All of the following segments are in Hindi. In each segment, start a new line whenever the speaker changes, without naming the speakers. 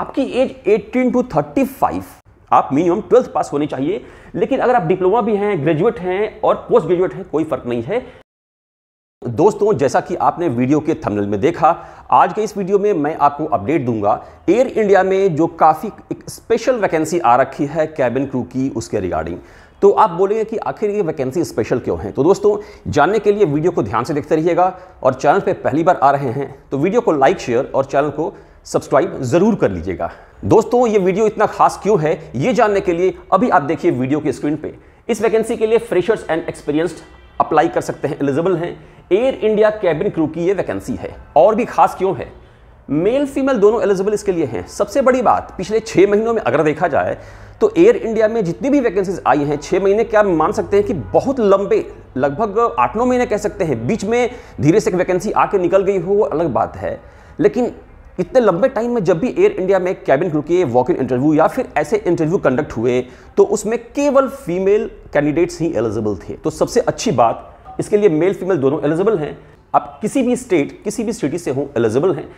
आपकी एज 18 टू 35 आप मिनिमम ट्वेल्थ पास होने चाहिए लेकिन अगर आप डिप्लोमा भी हैं ग्रेजुएट हैं और पोस्ट ग्रेजुएट हैं कोई फर्क नहीं है दोस्तों जैसा कि आपने वीडियो के थंबनेल में देखा आज के इस वीडियो में मैं आपको अपडेट दूंगा एयर इंडिया में जो काफ़ी एक स्पेशल वैकेंसी आ रखी है कैबिन क्रू की उसके रिगार्डिंग तो आप बोलेंगे कि आखिर ये वैकेंसी स्पेशल क्यों है तो दोस्तों जानने के लिए वीडियो को ध्यान से देखते रहिएगा और चैनल पर पहली बार आ रहे हैं तो वीडियो को लाइक शेयर और चैनल को सब्सक्राइब ज़रूर कर लीजिएगा दोस्तों ये वीडियो इतना खास क्यों है ये जानने के लिए अभी आप देखिए वीडियो की स्क्रीन पे इस वैकेंसी के लिए फ्रेशर्स एंड एक्सपीरियंस्ड अप्लाई कर सकते हैं एलिजिबल हैं एयर इंडिया कैबिन क्रू की ये वैकेंसी है और भी खास क्यों है मेल फीमेल दोनों एलिजिबल इसके लिए हैं सबसे बड़ी बात पिछले छः महीनों में अगर देखा जाए तो एयर इंडिया में जितनी भी वैकेंसीज आई हैं छः महीने क्या मान सकते हैं कि बहुत लंबे लगभग आठ नौ महीने कह सकते हैं बीच में धीरे से एक वैकेंसी आके निकल गई हो वो अलग बात है लेकिन इतने लंबे टाइम में जब भी एयर इंडिया में कैबिन क्रू के वॉक इन इंटरव्यू या फिर ऐसे इंटरव्यू कंडक्ट हुए तो उसमें केवल फीमेल कैंडिडेट्स ही एलिजिबल थे तो सबसे अच्छी बात इसके लिए मेल फीमेल दोनों एलिजिबल हैं आप किसी भी स्टेट किसी भी सिटी से हो एलिजिबल हैं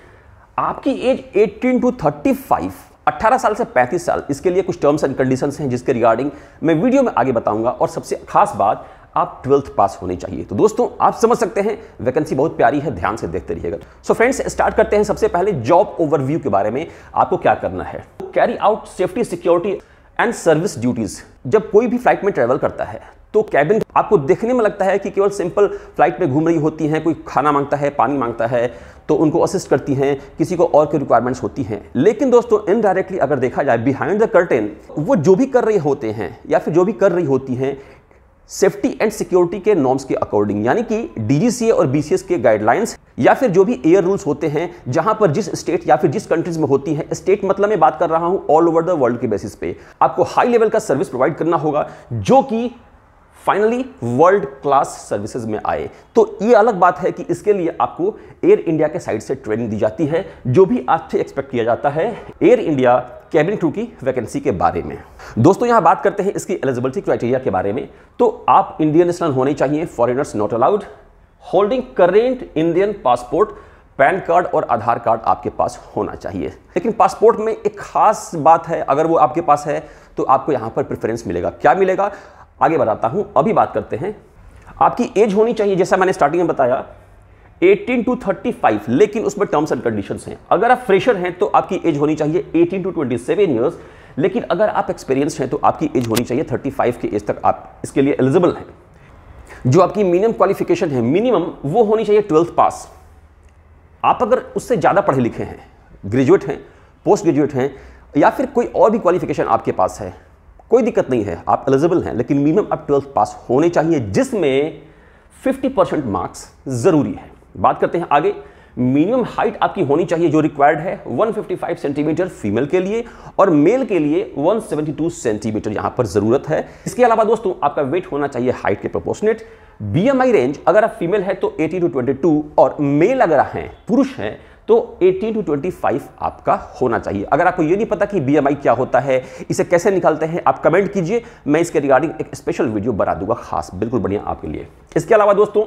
आपकी एज 18 टू 35 18 साल से 35 साल इसके लिए कुछ टर्म्स एंड कंडीशंस हैं जिसके रिगार्डिंग मैं वीडियो में आगे बताऊंगा और सबसे खास बात आप ट्वेल्थ पास होनी चाहिए तो दोस्तों आप समझ सकते हैं वैकेंसी बहुत प्यारी है ध्यान से देखते रहिएगा सो फ्रेंड्स स्टार्ट करते हैं सबसे पहले जॉब ओवरव्यू के बारे में आपको क्या करना है carry out safety security and service duties जब कोई भी फ्लाइट में ट्रेवल करता है तो कैबिन आपको देखने में लगता है कि केवल सिंपल फ्लाइट में घूम रही होती हैं कोई खाना मांगता है पानी मांगता है तो उनको असिस्ट करती हैं किसी को और की रिक्वायरमेंट्स होती हैं लेकिन दोस्तों इनडायरेक्टली अगर देखा जाए बिहाइंड द कर्टेन वो जो भी कर रहे होते हैं या फिर जो भी कर रही होती हैं सेफ्टी एंड सिक्योरिटी के नॉर्म्स के अकॉर्डिंग यानी कि डीजीसीए और बीसीएस के गाइडलाइंस या फिर जो भी एयर रूल्स होते हैं जहां पर जिस स्टेट या फिर जिस कंट्रीज में होती है स्टेट मतलब मैं बात कर रहा हूं ऑल ओवर द वर्ल्ड के बेसिस पे आपको हाई लेवल का सर्विस प्रोवाइड करना होगा जो कि फाइनली वर्ल्ड क्लास सर्विसेज में आए तो ये अलग बात है कि इसके लिए आपको एयर इंडिया के साइड से ट्रेनिंग दी जाती है जो भी आपसे एक्सपेक्ट किया जाता है एयर इंडिया कैबिन क्रू की वैकेंसी के बारे में दोस्तों यहाँ बात करते हैं इसकी एलिजिबिलिटी क्राइटेरिया के बारे में तो आप इंडियन नेशनल होने चाहिए foreigners not allowed holding current Indian passport PAN card और आधार कार्ड आपके पास होना चाहिए लेकिन पासपोर्ट में एक खास बात है अगर वो आपके पास है तो आपको यहां पर प्रेफरेंस मिलेगा क्या मिलेगा आगे बढ़ाता हूँ अभी बात करते हैं आपकी एज होनी चाहिए जैसा मैंने स्टार्टिंग में बताया 18 टू 35 लेकिन उसमें टर्म्स एंड कंडीशन हैं अगर आप फ्रेशर हैं तो आपकी एज होनी चाहिए 18 टू 27 इयर्स लेकिन अगर आप एक्सपीरियंस हैं तो आपकी एज होनी चाहिए 35 के एज तक आप इसके लिए एलिजिबल हैं जो आपकी मिनिमम क्वालिफिकेशन है मिनिमम वो होनी चाहिए ट्वेल्थ पास आप अगर उससे ज़्यादा पढ़े लिखे हैं ग्रेजुएट हैं पोस्ट ग्रेजुएट हैं या फिर कोई और भी क्वालिफिकेशन आपके पास है कोई दिक्कत नहीं है आप एलिजिबल हैं लेकिन मिनिमम आप ट्वेल्थ पास होने चाहिए जिसमें 50 परसेंट मार्क्स ज़रूरी है बात करते हैं आगे मिनिमम हाइट आपकी होनी चाहिए जो रिक्वायर्ड है 155 सेंटीमीटर फीमेल के लिए और मेल के लिए 172 सेंटीमीटर यहां पर ज़रूरत है इसके अलावा दोस्तों आपका वेट होना चाहिए हाइट के प्रोपोर्शनेट बीएमआई रेंज अगर आप फीमेल है तो 80 टू 22 और मेल अगर हैं पुरुष हैं तो 18 टू 25 आपका होना चाहिए अगर आपको ये नहीं पता कि बीएमआई क्या होता है इसे कैसे निकालते हैं आप कमेंट कीजिए मैं इसके रिगार्डिंग एक स्पेशल वीडियो बना दूंगा खास बिल्कुल बढ़िया आपके लिए इसके अलावा दोस्तों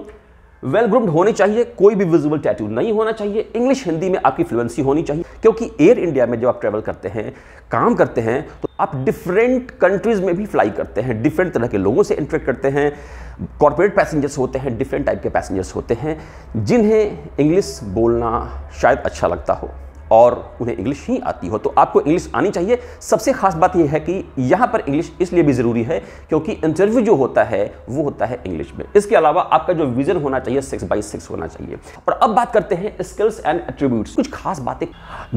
वेल ग्रूम्ड होने चाहिए कोई भी विजिबल टैटू नहीं होना चाहिए इंग्लिश हिंदी में आपकी फ्लुएंसी होनी चाहिए क्योंकि एयर इंडिया में जब आप ट्रेवल करते हैं काम करते हैं तो आप डिफरेंट कंट्रीज में भी फ्लाई करते हैं डिफरेंट तरह के लोगों से इंटरेक्ट करते हैं कॉरपोरेट पैसेंजर्स होते हैं डिफरेंट टाइप के पैसेंजर्स होते हैं जिन्हें इंग्लिश बोलना शायद अच्छा लगता हो और उन्हें इंग्लिश ही आती हो तो आपको इंग्लिश आनी चाहिए सबसे खास बात यह है कि यहाँ पर इंग्लिश इसलिए भी ज़रूरी है क्योंकि इंटरव्यू जो होता है वो होता है इंग्लिश में इसके अलावा आपका जो विजन होना चाहिए सिक्स बाई सिक्स होना चाहिए और अब बात करते हैं स्किल्स एंड एट्रीब्यूट्स कुछ खास बातें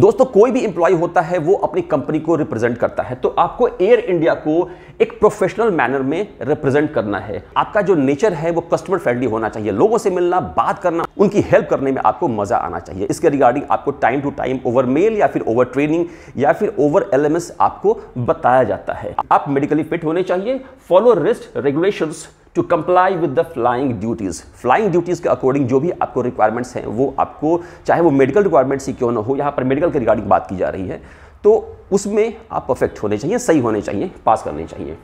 दोस्तों कोई भी इंप्लॉय होता है वो अपनी कंपनी को रिप्रेजेंट करता है तो आपको एयर इंडिया को एक प्रोफेशनल मैनर में रिप्रेजेंट करना है आपका जो नेचर है वो कस्टमर फ्रेंडली होना चाहिए लोगों से मिलना बात करना उनकी हेल्प करने में आपको मजा आना चाहिए इसके रिगार्डिंग आपको time to time training over mail या फिर ओवर ट्रेनिंग या फिर ओवर एलएमएस आपको बताया जाता है आप मेडिकली फिट होने चाहिए follow rest regulation to comply with the flying duties flying duties के अकॉर्डिंग जो भी आपको रिक्वायरमेंट्स हैं वो आपको चाहे वो मेडिकल रिक्वायरमेंट्स ही क्यों ना हो यहाँ पर मेडिकल के रिगार्डिंग बात की जा रही है तो उसमें आप परफेक्ट होने चाहिए सही होने चाहिए पास करने चाहिए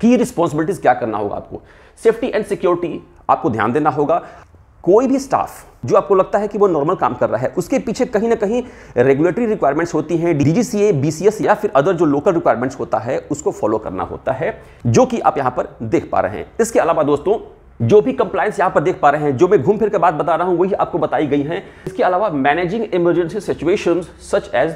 की रिस्पॉन्सिबिलिटीज़ क्या करना होगा आपको सेफ्टी एंड सिक्योरिटी आपको ध्यान देना होगा कोई भी स्टाफ जो आपको लगता है कि वो नॉर्मल काम कर रहा है उसके पीछे कहीं ना कहीं रेगुलेटरी रिक्वायरमेंट्स होती हैं डीजीसीए बीसीएस या फिर अदर जो लोकल रिक्वायरमेंट्स होता है उसको फॉलो करना होता है जो कि आप यहां पर देख पा रहे हैं इसके अलावा दोस्तों जो भी कंप्लाइंस यहां पर देख पा रहे हैं जो मैं घूम फिर के बात बता रहा हूं वही आपको बताई गई है इसके अलावा managing emergency situation such as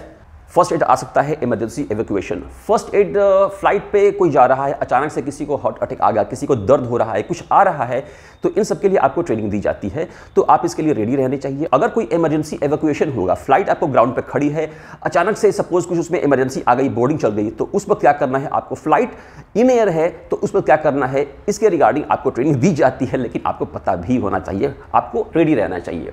first aid आ सकता है emergency evacuation first aid flight पे कोई जा रहा है अचानक से किसी को हार्ट अटैक आ गया किसी को दर्द हो रहा है कुछ आ रहा है तो इन सब के लिए आपको ट्रेनिंग दी जाती है तो आप इसके लिए रेडी रहने चाहिए अगर कोई इमरजेंसी एवैक्यूएशन होगा फ्लाइट आपको ग्राउंड पर खड़ी है अचानक से सपोज कुछ उसमें इमरजेंसी आ गई बोर्डिंग चल गई तो उस वक्त क्या करना है आपको फ्लाइट इन एयर है तो उस वक्त क्या करना है इसके रिगार्डिंग आपको ट्रेनिंग दी जाती है लेकिन आपको पता भी होना चाहिए आपको रेडी रहना चाहिए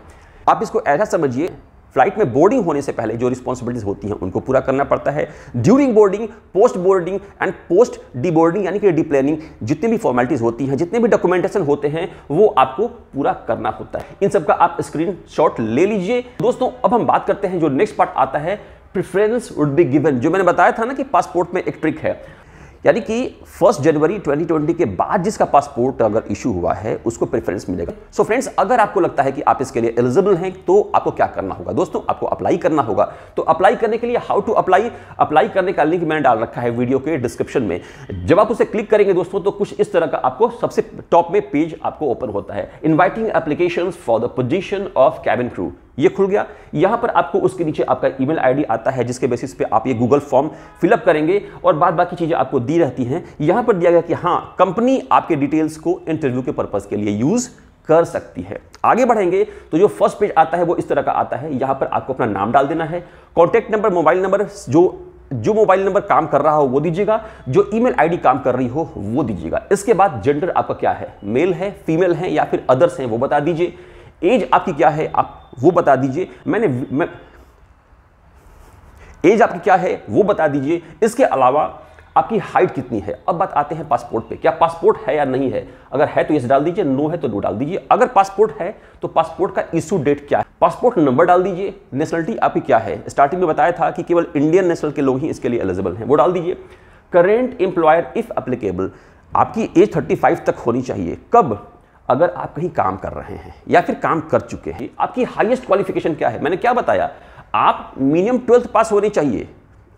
आप इसको ऐसा समझिए फ्लाइट में बोर्डिंग होने से पहले जो रिस्पॉन्सिबिलिटीज होती हैं उनको पूरा करना पड़ता है during boarding post boarding and post deboarding यानी कि डिप्लेनिंग जितनी भी फॉर्मेलिटीज़ होती हैं जितने भी डॉक्यूमेंटेशन होते हैं वो आपको पूरा करना होता है इन सब का आप स्क्रीन ले लीजिए दोस्तों अब हम बात करते हैं जो नेक्स्ट पार्ट आता है प्रिफरेंस वुड बी गिवन जो मैंने बताया था ना कि पासपोर्ट में एक ट्रिक है यानी कि फर्स्ट जनवरी 2020 के बाद जिसका पासपोर्ट अगर इशू हुआ है उसको प्रेफरेंस मिलेगा सो so फ्रेंड्स अगर आपको लगता है कि आप इसके लिए एलिजिबल हैं तो आपको क्या करना होगा दोस्तों आपको अप्लाई करना होगा तो अप्लाई करने के लिए हाउ टू अप्लाई अप्लाई करने का लिंक मैंने डाल रखा है वीडियो के डिस्क्रिप्शन में जब आप उसे क्लिक करेंगे दोस्तों तो कुछ इस तरह का आपको सबसे टॉप में पेज आपको ओपन होता है inviting application for the position of cabin crew ये खुल गया यहां पर आपको उसके नीचे आपका ईमेल आईडी आता है जिसके बेसिस पे आप ये गूगल फॉर्म फिलअप करेंगे और बाद बाकी चीज़ें आपको दी रहती हैं यहां पर दिया गया कि हाँ कंपनी आपके डिटेल्स को इंटरव्यू के पर्पज़ के लिए यूज़ कर सकती है आगे बढ़ेंगे तो जो फर्स्ट पेज आता है वो इस तरह का आता है यहां पर आपको अपना नाम डाल देना है कॉन्टैक्ट नंबर मोबाइल नंबर जो जो मोबाइल नंबर काम कर रहा हो वो दीजिएगा जो ईमेल आईडी काम कर रही हो वो दीजिएगा इसके बाद जेंडर आपका क्या है मेल है फीमेल है या फिर अदर्स हैं वो बता दीजिए एज आपकी क्या है आप वो बता दीजिए मैंने मैं, एज आपकी क्या है वो बता दीजिए इसके अलावा आपकी हाइट कितनी है अब बात आते हैं पासपोर्ट पे क्या पासपोर्ट है या नहीं है अगर है तो ये डाल दीजिए नो है तो नो डाल दीजिए अगर पासपोर्ट है तो पासपोर्ट का इशू डेट क्या है पासपोर्ट नंबर डाल दीजिए नेशनलिटी आपकी क्या है स्टार्टिंग में बताया था कि केवल इंडियन नेशनल के लोग ही इसके लिए एलिजिबल हैं वो डाल दीजिए करेंट एम्प्लॉयर इफ अप्लीकेबल आपकी एज थर्टी तक होनी चाहिए कब अगर आप कहीं काम कर रहे हैं या फिर काम कर चुके हैं आपकी हाईएस्ट क्वालिफिकेशन क्या है मैंने क्या बताया आप मिनिमम ट्वेल्थ पास होने चाहिए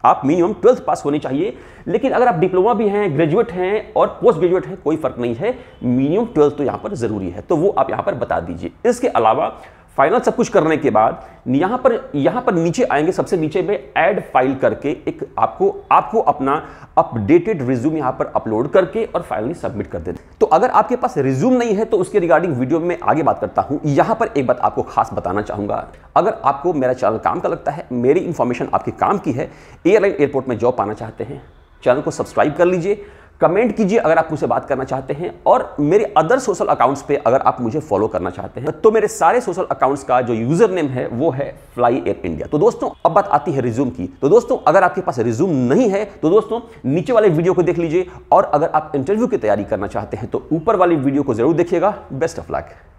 आप मिनिमम ट्वेल्थ पास होने चाहिए लेकिन अगर आप डिप्लोमा भी हैं ग्रेजुएट हैं और पोस्ट ग्रेजुएट हैं कोई फर्क नहीं है मिनिमम ट्वेल्थ तो यहाँ पर ज़रूरी है तो वो आप यहाँ पर बता दीजिए इसके अलावा फाइनल सब कुछ करने के बाद यहां पर यहां पर नीचे आएंगे सबसे नीचे में ऐड फाइल करके एक आपको आपको अपना अपडेटेड रिज्यूम यहां पर अपलोड करके और फाइनली सबमिट कर देते तो अगर आपके पास रिज्यूम नहीं है तो उसके रिगार्डिंग वीडियो में आगे बात करता हूं यहां पर एक बात आपको खास बताना चाहूंगा अगर आपको मेरा चैनल काम का लगता है मेरी इंफॉर्मेशन आपके काम की है एयरलाइन एयरपोर्ट में जॉब पाना चाहते हैं चैनल को सब्सक्राइब कर लीजिए कमेंट कीजिए अगर आप मुझसे बात करना चाहते हैं और मेरे अदर सोशल अकाउंट्स पे अगर आप मुझे फॉलो करना चाहते हैं तो मेरे सारे सोशल अकाउंट्स का जो यूजर नेम है वो है फ्लाई एयर इंडिया तो दोस्तों अब बात आती है रिज्यूम की तो दोस्तों अगर आपके पास रिज्यूम नहीं है तो दोस्तों नीचे वाले वीडियो को देख लीजिए और अगर आप इंटरव्यू की तैयारी करना चाहते हैं तो ऊपर वाली वीडियो को जरूर देखिएगा बेस्ट ऑफ लक